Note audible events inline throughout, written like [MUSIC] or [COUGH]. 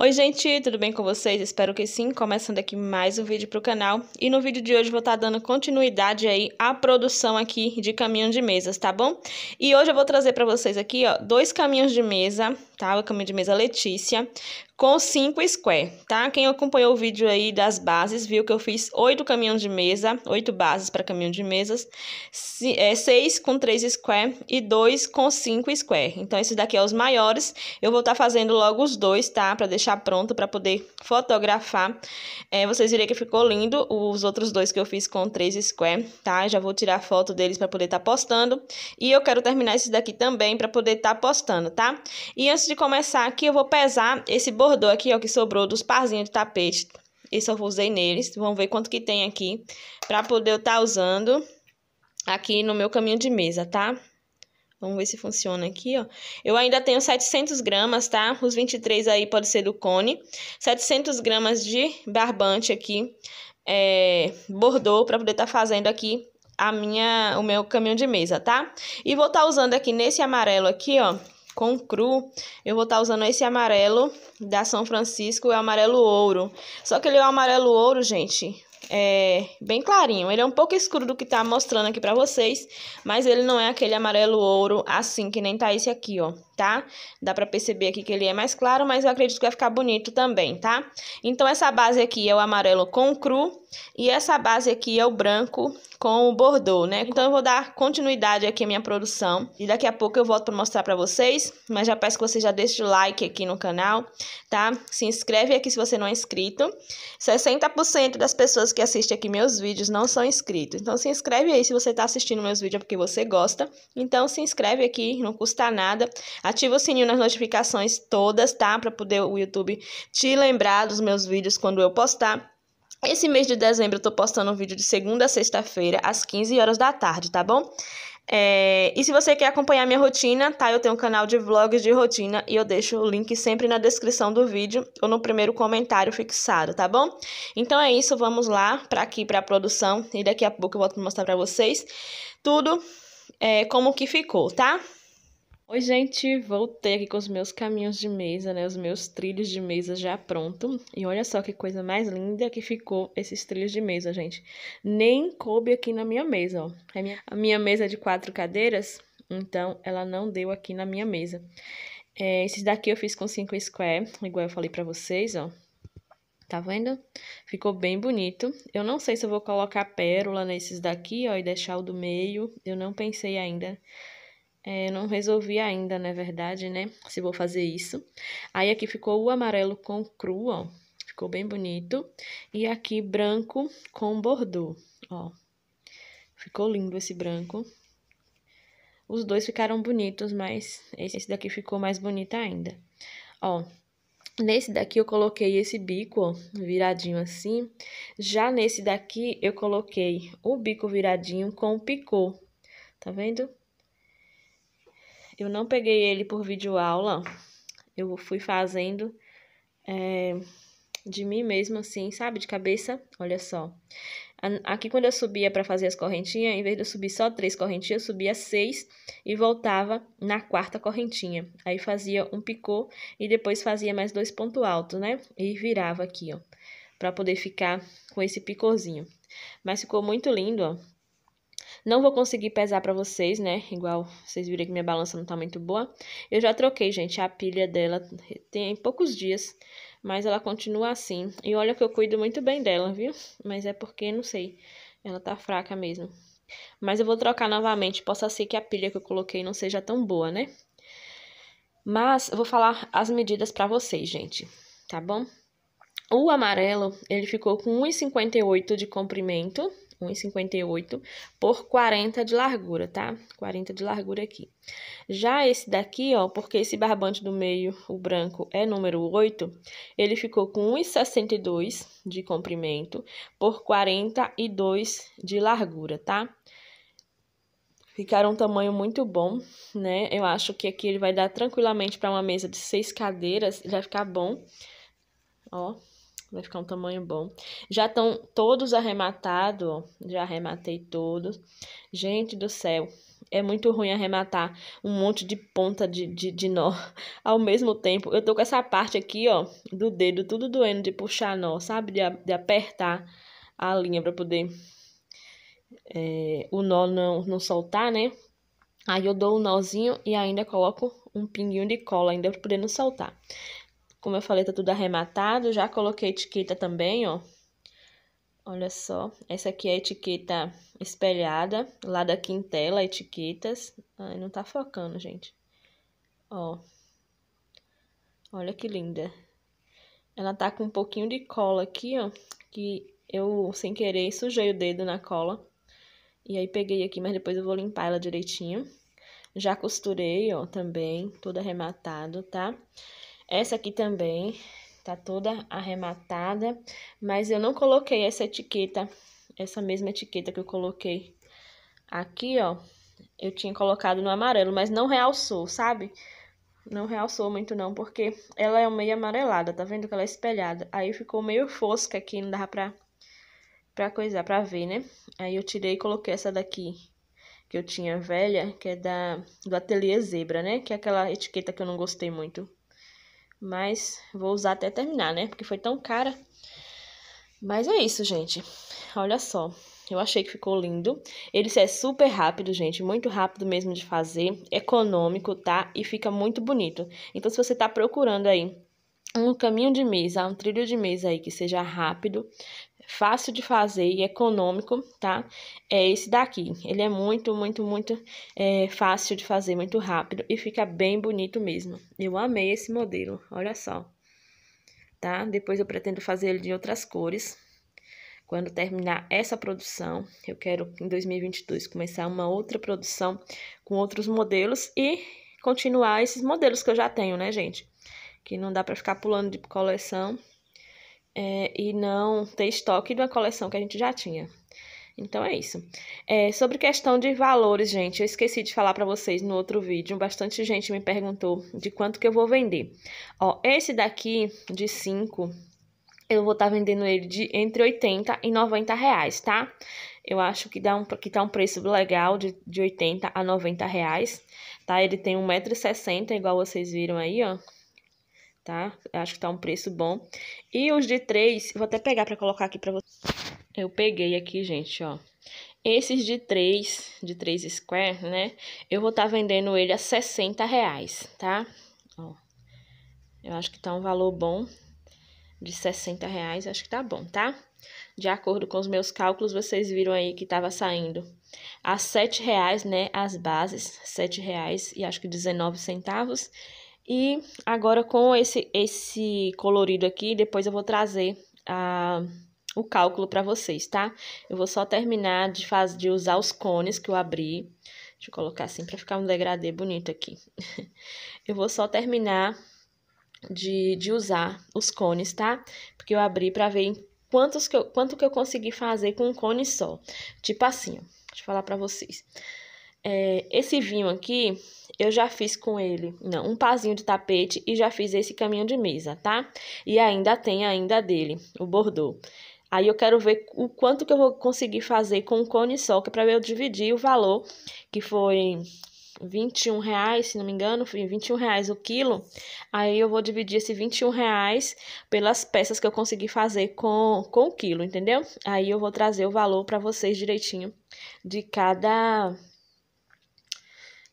Oi gente, tudo bem com vocês? Espero que sim, começando aqui mais um vídeo para o canal E no vídeo de hoje vou estar tá dando continuidade aí à produção aqui de caminhão de mesas, tá bom? E hoje eu vou trazer para vocês aqui, ó, dois caminhos de mesa tá? O caminho de mesa Letícia, com 5 square, tá? Quem acompanhou o vídeo aí das bases, viu que eu fiz 8 caminhões de mesa, 8 bases para caminhão de mesas, 6 é, com 3 square e 2 com 5 square. Então, esses daqui é os maiores, eu vou estar tá fazendo logo os dois, tá? Para deixar pronto, para poder fotografar. É, vocês viram que ficou lindo os outros dois que eu fiz com 3 square, tá? Já vou tirar foto deles para poder estar tá postando. E eu quero terminar esses daqui também para poder estar tá postando, tá? E antes antes de começar aqui, eu vou pesar esse bordô aqui, ó, que sobrou dos parzinhos de tapete. Esse eu usei neles. Vamos ver quanto que tem aqui pra poder eu estar tá usando aqui no meu caminho de mesa, tá? Vamos ver se funciona aqui, ó. Eu ainda tenho 700 gramas, tá? Os 23 aí pode ser do cone. 700 gramas de barbante aqui, é, bordô, pra poder estar tá fazendo aqui a minha, o meu caminho de mesa, tá? E vou estar tá usando aqui nesse amarelo aqui, ó, com cru, eu vou estar tá usando esse amarelo da São Francisco, é amarelo ouro. Só que ele é amarelo ouro, gente, é bem clarinho. Ele é um pouco escuro do que tá mostrando aqui pra vocês, mas ele não é aquele amarelo ouro assim, que nem tá esse aqui, ó tá? Dá pra perceber aqui que ele é mais claro, mas eu acredito que vai ficar bonito também, tá? Então, essa base aqui é o amarelo com o cru e essa base aqui é o branco com o bordô, né? Então, eu vou dar continuidade aqui à minha produção e daqui a pouco eu volto pra mostrar pra vocês, mas já peço que você já deixe o like aqui no canal, tá? Se inscreve aqui se você não é inscrito. 60% das pessoas que assistem aqui meus vídeos não são inscritos, então se inscreve aí se você tá assistindo meus vídeos é porque você gosta, então se inscreve aqui, não custa nada. Ativa o sininho nas notificações todas, tá? Para poder o YouTube te lembrar dos meus vídeos quando eu postar. Esse mês de dezembro eu tô postando um vídeo de segunda a sexta-feira, às 15 horas da tarde, tá bom? É, e se você quer acompanhar minha rotina, tá? Eu tenho um canal de vlogs de rotina e eu deixo o link sempre na descrição do vídeo ou no primeiro comentário fixado, tá bom? Então é isso, vamos lá para aqui para a produção e daqui a pouco eu volto mostrar para vocês tudo é, como que ficou, tá? Oi, gente, voltei aqui com os meus caminhos de mesa, né? Os meus trilhos de mesa já pronto. E olha só que coisa mais linda que ficou esses trilhos de mesa, gente. Nem coube aqui na minha mesa, ó. A é minha, a minha mesa é de quatro cadeiras, então ela não deu aqui na minha mesa. É, esses daqui eu fiz com cinco square, igual eu falei pra vocês, ó. Tá vendo? Ficou bem bonito. Eu não sei se eu vou colocar pérola nesses daqui, ó, e deixar o do meio. Eu não pensei ainda é, não resolvi ainda, na verdade, né? Se vou fazer isso. Aí aqui ficou o amarelo com cru, ó. Ficou bem bonito. E aqui branco com bordô, ó. Ficou lindo esse branco. Os dois ficaram bonitos, mas esse daqui ficou mais bonito ainda. Ó, Nesse daqui eu coloquei esse bico, ó, viradinho assim. Já nesse daqui eu coloquei o bico viradinho com Tá picô, tá vendo? Eu não peguei ele por videoaula, eu fui fazendo é, de mim mesma, assim, sabe? De cabeça, olha só. Aqui, quando eu subia para fazer as correntinhas, em vez de eu subir só três correntinhas, eu subia seis e voltava na quarta correntinha. Aí fazia um picô e depois fazia mais dois pontos altos, né? E virava aqui, ó, para poder ficar com esse picôzinho. Mas ficou muito lindo, ó. Não vou conseguir pesar para vocês, né? Igual vocês viram que minha balança não tá muito boa. Eu já troquei, gente, a pilha dela tem poucos dias, mas ela continua assim. E olha que eu cuido muito bem dela, viu? Mas é porque, não sei, ela tá fraca mesmo. Mas eu vou trocar novamente, possa ser que a pilha que eu coloquei não seja tão boa, né? Mas eu vou falar as medidas para vocês, gente, tá bom? O amarelo, ele ficou com 1,58 de comprimento, 1,58 por 40 de largura, tá? 40 de largura aqui. Já esse daqui, ó, porque esse barbante do meio, o branco, é número 8, ele ficou com 1,62 de comprimento por 42 de largura, tá? Ficaram um tamanho muito bom, né? Eu acho que aqui ele vai dar tranquilamente para uma mesa de seis cadeiras, vai ficar bom. Ó, Vai ficar um tamanho bom. Já estão todos arrematados, Já arrematei todos. Gente do céu, é muito ruim arrematar um monte de ponta de, de, de nó [LAUGHS] ao mesmo tempo. Eu tô com essa parte aqui, ó, do dedo tudo doendo de puxar nó, sabe? De, de apertar a linha pra poder é, o nó não, não soltar, né? Aí eu dou o um nozinho e ainda coloco um pinguinho de cola ainda pra poder não soltar. Como eu falei, tá tudo arrematado. Já coloquei etiqueta também, ó. Olha só, essa aqui é a etiqueta espelhada, lá da Quintela, etiquetas. Ai, não tá focando, gente. Ó. Olha que linda. Ela tá com um pouquinho de cola aqui, ó, que eu, sem querer, sujei o dedo na cola. E aí peguei aqui, mas depois eu vou limpar ela direitinho. Já costurei, ó, também, tudo arrematado, tá? Essa aqui também tá toda arrematada, mas eu não coloquei essa etiqueta, essa mesma etiqueta que eu coloquei aqui, ó. Eu tinha colocado no amarelo, mas não realçou, sabe? Não realçou muito não, porque ela é meio amarelada, tá vendo que ela é espelhada? Aí ficou meio fosca aqui, não dava pra, pra coisar, pra ver, né? Aí eu tirei e coloquei essa daqui, que eu tinha velha, que é da, do Ateliê Zebra, né? Que é aquela etiqueta que eu não gostei muito. Mas vou usar até terminar, né? Porque foi tão cara. Mas é isso, gente. Olha só. Eu achei que ficou lindo. Ele é super rápido, gente. Muito rápido mesmo de fazer. Econômico, tá? E fica muito bonito. Então, se você tá procurando aí um caminho de mesa, um trilho de mesa aí que seja rápido, fácil de fazer e econômico, tá? É esse daqui. Ele é muito, muito, muito é, fácil de fazer, muito rápido e fica bem bonito mesmo. Eu amei esse modelo, olha só. Tá? Depois eu pretendo fazer ele de outras cores. Quando terminar essa produção, eu quero em 2022 começar uma outra produção com outros modelos e continuar esses modelos que eu já tenho, né, gente? Que não dá para ficar pulando de coleção é, e não ter estoque de uma coleção que a gente já tinha. Então é isso. É, sobre questão de valores, gente, eu esqueci de falar para vocês no outro vídeo. Bastante gente me perguntou de quanto que eu vou vender. Ó, esse daqui de 5, eu vou estar tá vendendo ele de entre 80 e 90 reais, tá? Eu acho que, dá um, que tá um preço legal de, de 80 a 90 reais, tá? Ele tem 1,60m, igual vocês viram aí, ó tá? Acho que tá um preço bom. E os de 3, vou até pegar pra colocar aqui pra vocês. Eu peguei aqui, gente, ó. Esses de 3, de 3 square, né? Eu vou estar tá vendendo ele a 60 reais, tá? Ó. Eu acho que tá um valor bom de 60 reais, acho que tá bom, tá? De acordo com os meus cálculos, vocês viram aí que tava saindo a 7 reais, né? As bases, 7 reais e acho que 19 centavos. E agora com esse, esse colorido aqui, depois eu vou trazer a, o cálculo para vocês, tá? Eu vou só terminar de, faz, de usar os cones que eu abri. Deixa eu colocar assim para ficar um degradê bonito aqui. [LAUGHS] Eu vou só terminar de, de usar os cones, tá? Porque eu abri para ver quantos que eu, quanto que eu consegui fazer com um cone só. Tipo assim, ó. Deixa eu falar para vocês. É, esse vinho aqui, eu já fiz com ele, não, um pazinho de tapete e já fiz esse caminho de mesa, tá? E ainda tem ainda dele, o Bordeaux. Aí eu quero ver o quanto que eu vou conseguir fazer com o cone é para eu dividir o valor, que foi 21 reais, se não me engano, 21 reais o quilo. Aí eu vou dividir esse 21 reais pelas peças que eu consegui fazer com, com o quilo, entendeu? Aí eu vou trazer o valor para vocês direitinho de cada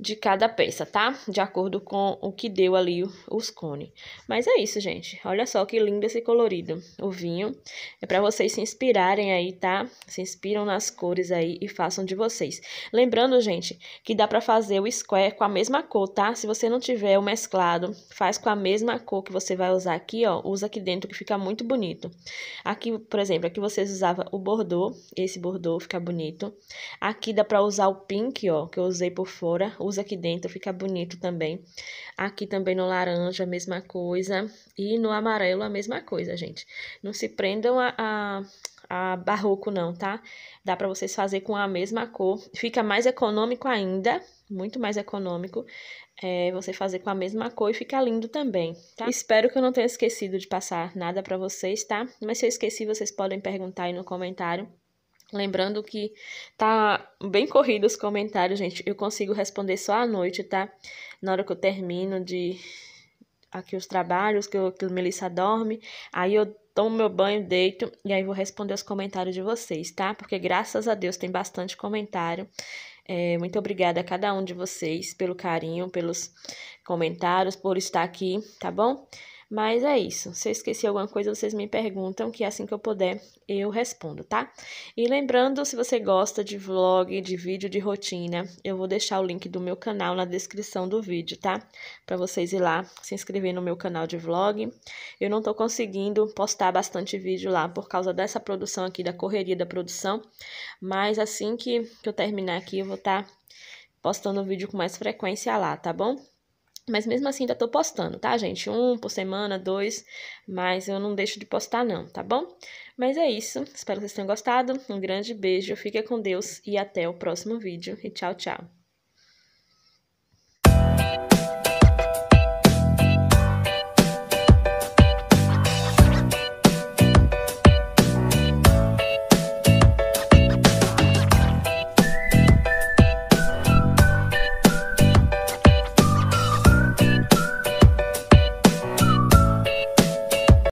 de cada peça, tá? De acordo com o que deu ali os cones. Mas é isso, gente. Olha só que lindo esse colorido. O vinho é para vocês se inspirarem aí, tá? Se inspiram nas cores aí e façam de vocês. Lembrando, gente, que dá para fazer o square com a mesma cor, tá? Se você não tiver o mesclado, faz com a mesma cor que você vai usar aqui, ó. Usa aqui dentro que fica muito bonito. Aqui, por exemplo, aqui vocês usavam o bordô. Esse bordô fica bonito. Aqui dá para usar o pink, ó, que eu usei por fora usa aqui dentro, fica bonito também. Aqui também no laranja, a mesma coisa. E no amarelo, a mesma coisa, gente. Não se prendam a, a a barroco não, tá? Dá para vocês fazer com a mesma cor. Fica mais econômico ainda, muito mais econômico. É, você fazer com a mesma cor e fica lindo também, tá? Espero que eu não tenha esquecido de passar nada para vocês, tá? Mas se eu esqueci, vocês podem perguntar aí no comentário. Lembrando que tá bem corrido os comentários, gente. Eu consigo responder só à noite, tá? Na hora que eu termino de aqui os trabalhos, que, eu, que o Melissa dorme. Aí eu tomo meu banho, deito e aí vou responder os comentários de vocês, tá? Porque graças a Deus tem bastante comentário. É, muito obrigada a cada um de vocês pelo carinho, pelos comentários, por estar aqui, tá bom? Mas é isso. Se eu esqueci alguma coisa, vocês me perguntam, que assim que eu puder, eu respondo, tá? E lembrando, se você gosta de vlog, de vídeo de rotina, eu vou deixar o link do meu canal na descrição do vídeo, tá? Para vocês ir lá se inscrever no meu canal de vlog. Eu não tô conseguindo postar bastante vídeo lá por causa dessa produção aqui, da correria da produção, mas assim que, que eu terminar aqui, eu vou estar tá postando vídeo com mais frequência lá, tá bom? Mas mesmo assim ainda tô postando, tá, gente? Um por semana, dois, mas eu não deixo de postar não, tá bom? Mas é isso, espero que vocês tenham gostado. Um grande beijo, fica com Deus e até o próximo vídeo. E tchau, tchau!